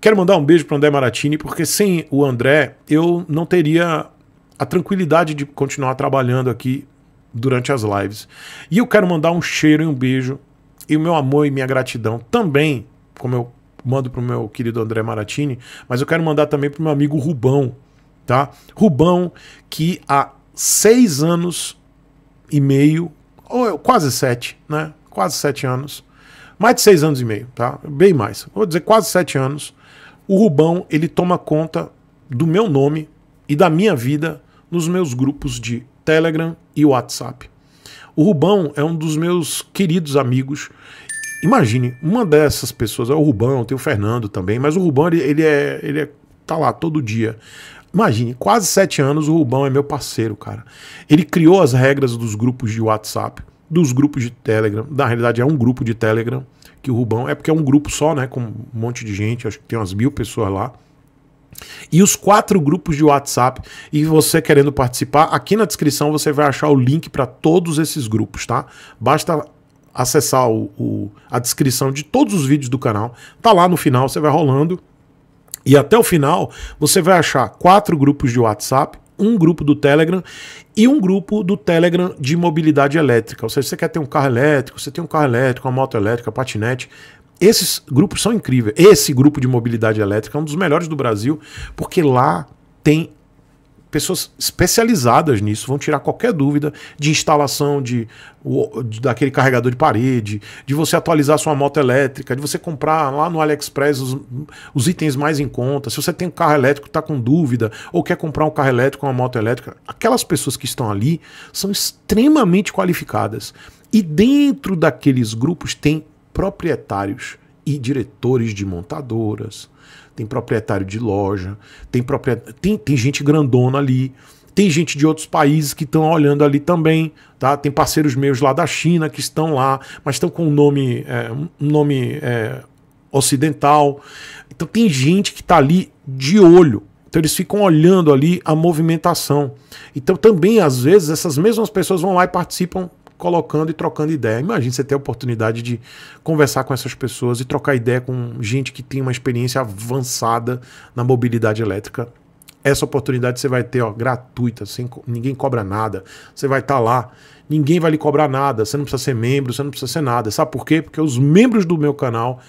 Quero mandar um beijo para André Maratini, porque sem o André eu não teria a tranquilidade de continuar trabalhando aqui durante as lives. E eu quero mandar um cheiro e um beijo e o meu amor e minha gratidão também, como eu mando para o meu querido André Maratini, mas eu quero mandar também para o meu amigo Rubão, tá? Rubão, que há seis anos e meio, ou quase sete, né? Quase sete anos, mais de seis anos e meio, tá? Bem mais, vou dizer quase sete anos, o Rubão ele toma conta do meu nome e da minha vida nos meus grupos de Telegram e WhatsApp. O Rubão é um dos meus queridos amigos. Imagine, uma dessas pessoas é o Rubão, tem o Fernando também, mas o Rubão ele, ele é ele é, tá lá todo dia. Imagine, quase sete anos o Rubão é meu parceiro, cara. Ele criou as regras dos grupos de WhatsApp, dos grupos de Telegram. Na realidade, é um grupo de Telegram que o Rubão. É porque é um grupo só, né? Com um monte de gente, acho que tem umas mil pessoas lá. E os quatro grupos de WhatsApp. E você querendo participar, aqui na descrição você vai achar o link para todos esses grupos, tá? Basta acessar o, o, a descrição de todos os vídeos do canal. Tá lá no final, você vai rolando. E até o final, você vai achar quatro grupos de WhatsApp um grupo do Telegram e um grupo do Telegram de mobilidade elétrica. Ou seja, você quer ter um carro elétrico, você tem um carro elétrico, uma moto elétrica, patinete. Esses grupos são incríveis. Esse grupo de mobilidade elétrica é um dos melhores do Brasil, porque lá tem pessoas especializadas nisso vão tirar qualquer dúvida de instalação de, de, daquele carregador de parede, de você atualizar sua moto elétrica, de você comprar lá no AliExpress os, os itens mais em conta. Se você tem um carro elétrico, está com dúvida, ou quer comprar um carro elétrico, uma moto elétrica, aquelas pessoas que estão ali são extremamente qualificadas. E dentro daqueles grupos tem proprietários e diretores de montadoras, tem proprietário de loja, tem, proprietário, tem, tem gente grandona ali, tem gente de outros países que estão olhando ali também, tá? Tem parceiros meus lá da China que estão lá, mas estão com um nome, é, um nome é, ocidental. Então tem gente que está ali de olho. Então eles ficam olhando ali a movimentação. Então também às vezes essas mesmas pessoas vão lá e participam colocando e trocando ideia. Imagina você ter a oportunidade de conversar com essas pessoas e trocar ideia com gente que tem uma experiência avançada na mobilidade elétrica. Essa oportunidade você vai ter, ó, gratuita, sem, ninguém cobra nada. Você vai estar tá lá, ninguém vai lhe cobrar nada. Você não precisa ser membro, você não precisa ser nada. Sabe por quê? Porque os membros do meu canal,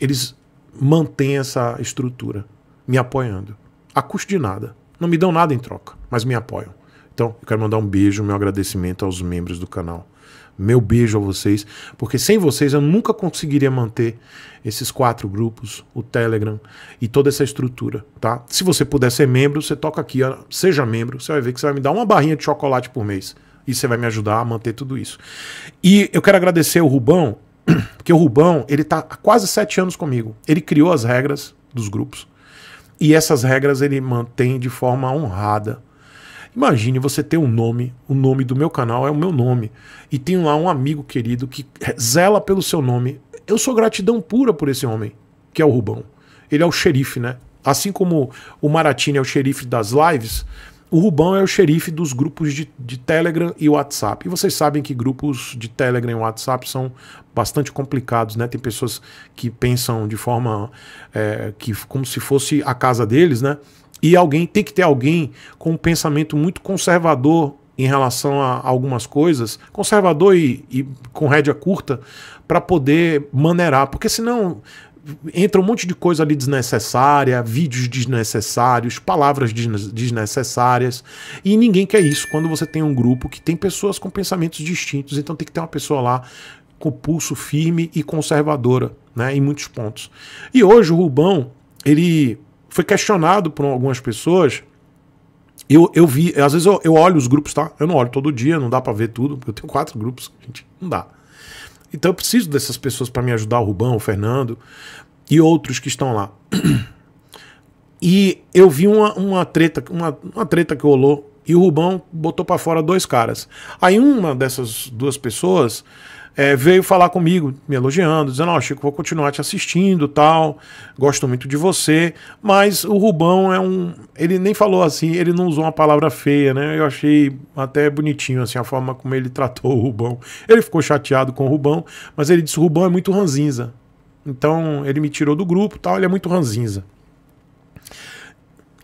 eles mantêm essa estrutura, me apoiando, a custo de nada. Não me dão nada em troca, mas me apoiam. Então, eu quero mandar um beijo, meu agradecimento aos membros do canal. Meu beijo a vocês, porque sem vocês eu nunca conseguiria manter esses quatro grupos, o Telegram e toda essa estrutura, tá? Se você puder ser membro, você toca aqui, ó, seja membro, você vai ver que você vai me dar uma barrinha de chocolate por mês e você vai me ajudar a manter tudo isso. E eu quero agradecer o Rubão, porque o Rubão, ele tá há quase sete anos comigo. Ele criou as regras dos grupos e essas regras ele mantém de forma honrada Imagine você ter um nome, o nome do meu canal é o meu nome, e tem lá um amigo querido que zela pelo seu nome. Eu sou gratidão pura por esse homem, que é o Rubão. Ele é o xerife, né? Assim como o Maratini é o xerife das lives, o Rubão é o xerife dos grupos de, de, Telegram e WhatsApp. E vocês sabem que grupos de Telegram e WhatsApp são bastante complicados, né? Tem pessoas que pensam de forma é, que como se fosse a casa deles, né? E alguém tem que ter alguém com um pensamento muito conservador em relação a algumas coisas, conservador e, e com rédea curta, para poder maneirar, porque senão entra um monte de coisa ali desnecessária, vídeos desnecessários, palavras desnecessárias, e ninguém quer isso quando você tem um grupo que tem pessoas com pensamentos distintos, então tem que ter uma pessoa lá com pulso firme e conservadora, né, em muitos pontos. E hoje o Rubão, ele foi questionado por algumas pessoas. Eu, eu vi, às vezes eu, eu olho os grupos, tá? Eu não olho todo dia, não dá para ver tudo, porque eu tenho quatro grupos, gente, não dá. Então eu preciso dessas pessoas para me ajudar, o Rubão, o Fernando e outros que estão lá. E eu vi uma, uma treta, uma, uma treta que rolou e o Rubão botou para fora dois caras. Aí uma dessas duas pessoas é, veio falar comigo, me elogiando, dizendo: Ó, oh, Chico, vou continuar te assistindo tal, gosto muito de você. Mas o Rubão é um. Ele nem falou assim, ele não usou uma palavra feia, né? Eu achei até bonitinho, assim, a forma como ele tratou o Rubão. Ele ficou chateado com o Rubão, mas ele disse: o Rubão é muito ranzinza. Então ele me tirou do grupo tal, ele é muito ranzinza.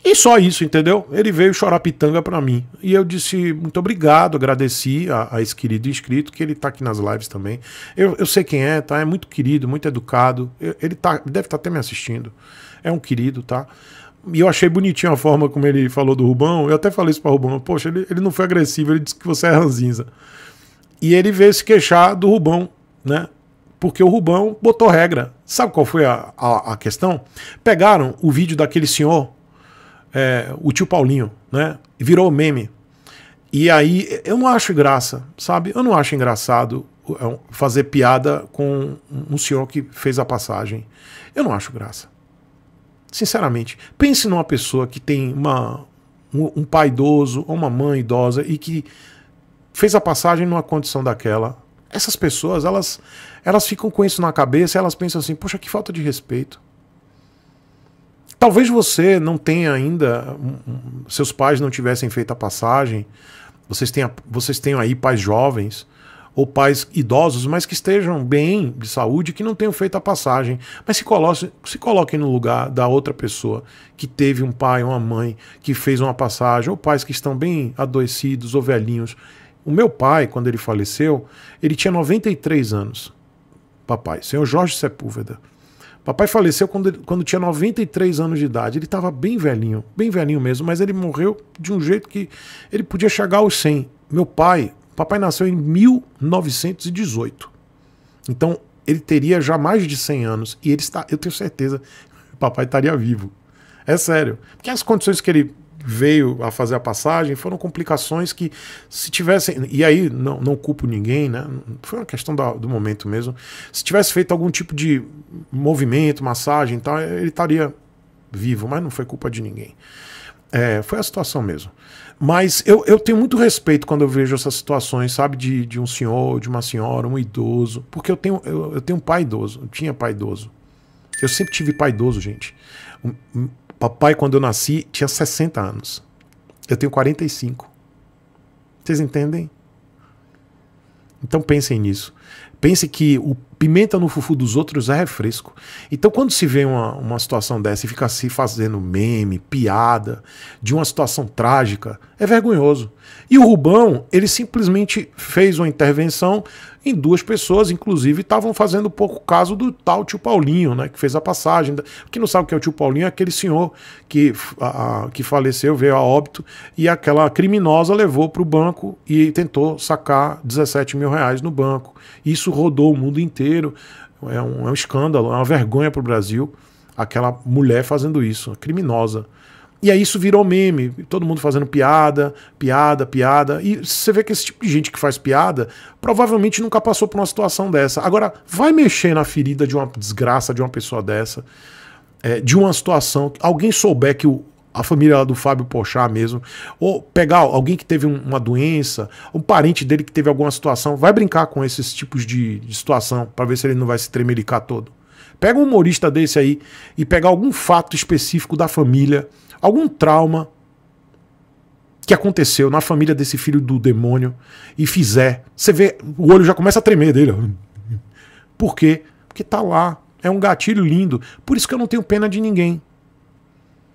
E só isso, entendeu? Ele veio chorar pitanga para mim. E eu disse muito obrigado, agradeci a, a esse querido inscrito, que ele tá aqui nas lives também. Eu, eu sei quem é, tá? É muito querido, muito educado. Eu, ele tá, deve estar tá até me assistindo. É um querido, tá? E eu achei bonitinho a forma como ele falou do Rubão. Eu até falei isso pra Rubão. Poxa, ele, ele não foi agressivo, ele disse que você é ranzinza. E ele veio se queixar do Rubão, né? porque o Rubão botou regra. Sabe qual foi a, a, a, questão? Pegaram o vídeo daquele senhor é, o tio Paulinho, né? Virou meme. E aí eu não acho graça, sabe? Eu não acho engraçado é, fazer piada com um senhor que fez a passagem. Eu não acho graça. Sinceramente, pense numa pessoa que tem uma, um pai idoso ou uma mãe idosa e que fez a passagem numa condição daquela. Essas pessoas, elas, elas ficam com isso na cabeça, elas pensam assim: poxa, que falta de respeito. Talvez você não tenha ainda, seus pais não tivessem feito a passagem, vocês tenham, vocês tenham aí pais jovens ou pais idosos, mas que estejam bem de saúde, que não tenham feito a passagem, mas se coloquem, se coloquem no lugar da outra pessoa que teve um pai, uma mãe que fez uma passagem, ou pais que estão bem adoecidos ou velhinhos. O meu pai, quando ele faleceu, ele tinha 93 anos. Papai, senhor Jorge Sepúlveda. Papai faleceu quando, quando tinha 93 anos de idade. Ele estava bem velhinho, bem velhinho mesmo, mas ele morreu de um jeito que ele podia chegar aos 100. Meu pai, papai nasceu em 1918. Então, ele teria já mais de 100 anos. E ele está, eu tenho certeza, papai estaria vivo. É sério. Porque as condições que ele veio a fazer a passagem, foram complicações que se tivessem, e aí não, não culpo ninguém, né? Foi uma questão do momento mesmo. Se tivesse feito algum tipo de movimento, massagem e tal, ele estaria vivo, mas não foi culpa de ninguém. É, foi a situação mesmo. Mas eu, eu tenho muito respeito quando eu vejo essas situações, sabe, de, de um senhor, de uma senhora, um idoso, porque eu tenho, eu, eu tenho um pai idoso, eu tinha pai idoso. Eu sempre tive pai idoso, gente. Papai, quando eu nasci, tinha 60 anos. Eu tenho 45. Vocês entendem? Então pensem nisso. Pense que o pimenta no fufu dos outros é refresco. Então, quando se vê uma, uma situação dessa e fica se fazendo meme, piada, de uma situação trágica, é vergonhoso. E o Rubão, ele simplesmente fez uma intervenção em duas pessoas, inclusive estavam fazendo pouco caso do tal tio Paulinho, né, que fez a passagem. Quem não sabe o que é o tio Paulinho é aquele senhor que, a, que faleceu, veio a óbito, e aquela criminosa levou para o banco e tentou sacar 17 mil reais no banco. Isso rodou o mundo inteiro. É um, é um escândalo, é uma vergonha para o Brasil aquela mulher fazendo isso, criminosa. E aí isso virou meme, todo mundo fazendo piada, piada, piada. E você vê que esse tipo de gente que faz piada provavelmente nunca passou por uma situação dessa. Agora, vai mexer na ferida de uma desgraça de uma pessoa dessa, é, de uma situação. Alguém souber que o, a família lá do Fábio Pochá mesmo, ou pegar alguém que teve uma doença, um parente dele que teve alguma situação, vai brincar com esses tipos de, de situação para ver se ele não vai se tremelicar todo. Pega um humorista desse aí e pegar algum fato específico da família algum trauma que aconteceu na família desse filho do demônio e fizer, você vê, o olho já começa a tremer dele. Por quê? Porque tá lá, é um gatilho lindo. Por isso que eu não tenho pena de ninguém.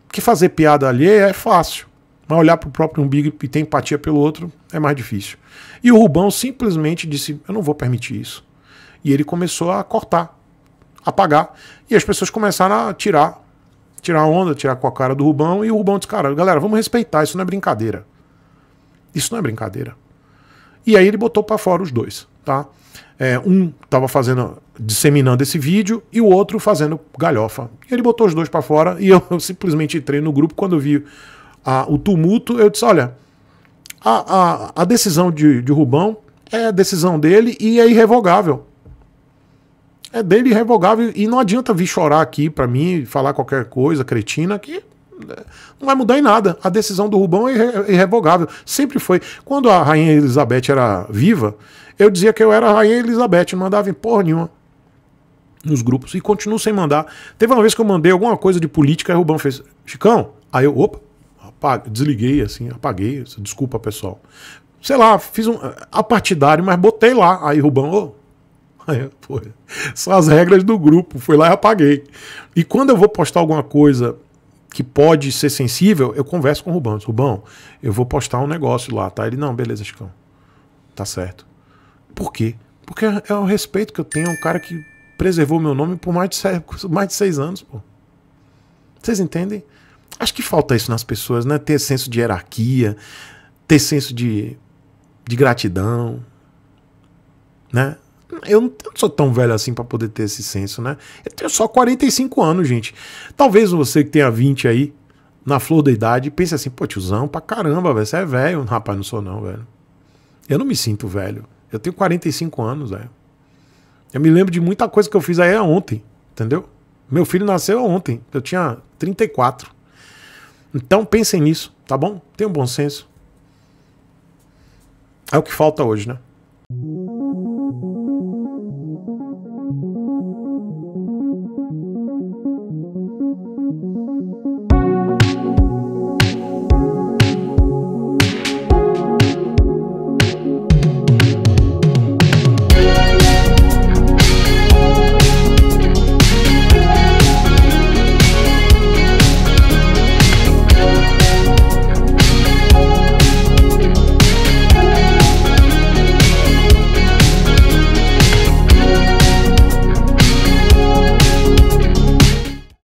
Porque fazer piada alheia é fácil, mas olhar pro próprio umbigo e ter empatia pelo outro é mais difícil. E o Rubão simplesmente disse: "Eu não vou permitir isso". E ele começou a cortar, apagar, e as pessoas começaram a tirar tirar onda, tirar com a cara do Rubão, e o Rubão disse, cara, galera, vamos respeitar, isso não é brincadeira. Isso não é brincadeira. E aí ele botou para fora os dois, tá? É, um tava fazendo, disseminando esse vídeo e o outro fazendo galhofa. Ele botou os dois para fora e eu, eu, simplesmente entrei no grupo quando vi a, o tumulto. Eu disse: olha, a, a, a decisão de, de Rubão é a decisão dele e é irrevogável é dele irrevogável e não adianta vir chorar aqui para mim, falar qualquer coisa cretina que né, não vai mudar em nada. A decisão do Rubão é, é irrevogável, sempre foi. Quando a rainha Elizabeth era viva, eu dizia que eu era a rainha Elizabeth, não mandava em porra nenhuma nos grupos e continuo sem mandar. Teve uma vez que eu mandei alguma coisa de política e o Rubão fez: "Chicão". Aí eu, opa, apague, desliguei assim, apaguei, desculpa, pessoal. Sei lá, fiz um a partidário, mas botei lá. Aí Rubão, oh, É, pô, são as regras do grupo. Fui lá e apaguei. E quando eu vou postar alguma coisa que pode ser sensível, eu converso com o Rubão. Rubão, eu vou postar um negócio lá, tá? Ele, não, beleza, Chicão. Tá certo. Por quê? Porque é o respeito que eu tenho a é um cara que preservou meu nome por mais de seis, mais de seis anos, pô. Vocês entendem? Acho que falta isso nas pessoas, né? Ter senso de hierarquia, ter senso de, de gratidão, né? Eu não sou tão velho assim para poder ter esse senso, né? Eu tenho só 45 anos, gente. Talvez você que tenha 20 aí, na flor da idade, pense assim, pô, tiozão, pra caramba, velho, você é velho. Rapaz, não sou não, velho. Eu não me sinto velho. Eu tenho 45 anos, velho. Eu me lembro de muita coisa que eu fiz aí ontem, entendeu? Meu filho nasceu ontem, eu tinha 34. Então pensem nisso, tá bom? Tenham bom senso. É o que falta hoje, né?